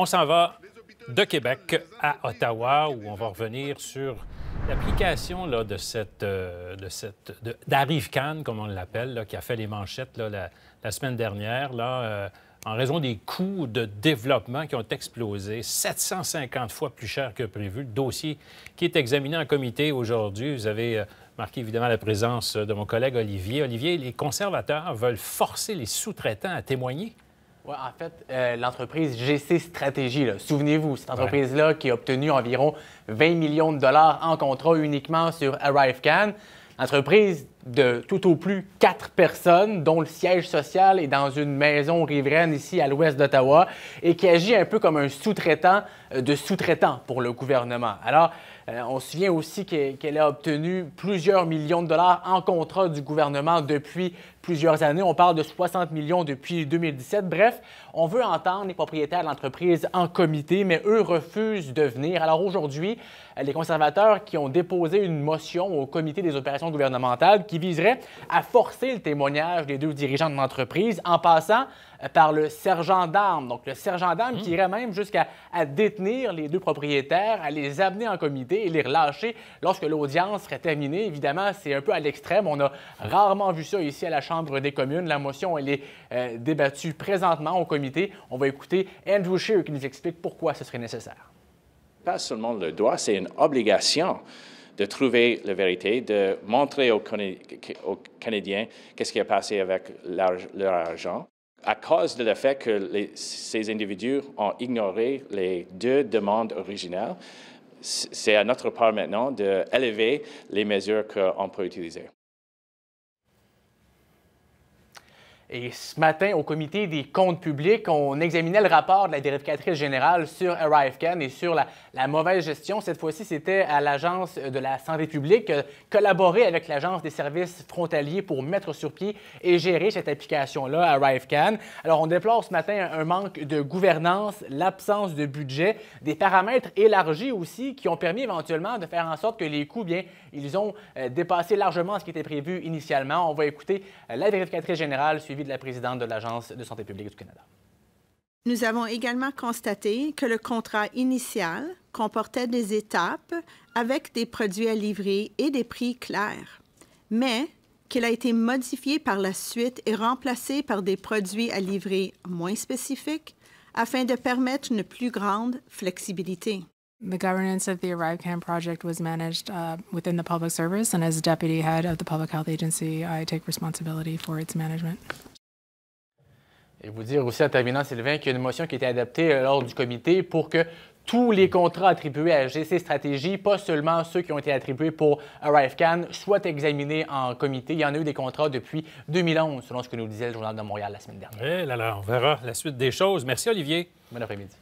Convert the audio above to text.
On s'en va de Québec à Ottawa, où on va revenir sur l'application euh, de cette, de cette d'Arrive Cannes, comme on l'appelle, qui a fait les manchettes la, semaine dernière, là, euh, en raison des coûts de développement qui ont explosé, 750 fois plus cher que prévu. Le dossier qui est examiné en comité aujourd'hui, vous avez euh, marqué évidemment la présence de mon collègue Olivier. Olivier, les conservateurs veulent forcer les sous-traitants à témoigner en fait, euh, l'entreprise GC Stratégie, souvenez-vous, cette entreprise-là qui a obtenu environ 20 millions de dollars en contrat uniquement sur ArriveCan, l'entreprise de tout au plus quatre personnes, dont le siège social est dans une maison riveraine ici à l'ouest d'Ottawa, et qui agit un peu comme un sous-traitant euh, de sous traitants pour le gouvernement. Alors, euh, on se souvient aussi qu'elle a obtenu plusieurs millions de dollars en contrat du gouvernement depuis plusieurs années. On parle de 60 millions depuis 2017. Bref, on veut entendre les propriétaires de l'entreprise en comité, mais eux refusent de venir. Alors aujourd'hui, les conservateurs qui ont déposé une motion au comité des opérations gouvernementales qui viserait à forcer le témoignage des deux dirigeants de l'entreprise en passant euh, par le sergent d'armes. Donc, le sergent d'armes hmm. qui irait même jusqu'à à détenir les deux propriétaires, à les amener en comité et les relâcher lorsque l'audience serait terminée. Évidemment, c'est un peu à l'extrême. On a rarement vu ça ici à la Chambre des communes. La motion, elle est euh, débattue présentement au comité. On va écouter Andrew Scheer qui nous explique pourquoi ce serait nécessaire. Pas seulement le droit, c'est une obligation de trouver la vérité, de montrer aux, Canadiens qu'est-ce qui est passé avec leur, argent. À cause de le fait que ces individus ont ignoré les deux demandes originales, c'est à notre part maintenant d'élever les mesures qu'on peut utiliser. Et ce matin, au comité des comptes publics, on examinait le rapport de la vérificatrice générale sur ArriveCan et sur la, mauvaise gestion. Cette fois-ci, c'était à l'Agence de la santé publique, euh, collaborer avec l'Agence des services frontaliers pour mettre sur pied et gérer cette application-là, ArriveCan. Alors, on déplore ce matin un manque de gouvernance, l'absence de budget, des paramètres élargis aussi qui ont permis éventuellement de faire en sorte que les coûts, bien, ils ont euh, dépassé largement ce qui était prévu initialement. On va écouter euh, la vérificatrice générale suivie de la présidente de l'Agence de santé publique du Canada. Nous avons également constaté que le contrat initial comportait des étapes avec des produits à livrer et des prix clairs, mais qu'il a été modifié par la suite et remplacé par des produits à livrer moins spécifiques afin de permettre une plus grande flexibilité. The governance of the Arrive project was managed uh, within the public service, and as deputy head of the public health agency, I take responsibility for its management. Et vous dire aussi en terminant, Sylvain, qu'il y a une motion qui a été adoptée euh, lors du comité pour que tous les contrats attribués à GC Stratégie, pas seulement ceux qui ont été attribués pour ArriveCan, soient examinés en comité. Il y en a eu des contrats depuis 2011, selon ce que nous disait le Journal de Montréal la semaine dernière. Eh là là, on verra la suite des choses. Merci, Olivier. Bon après-midi.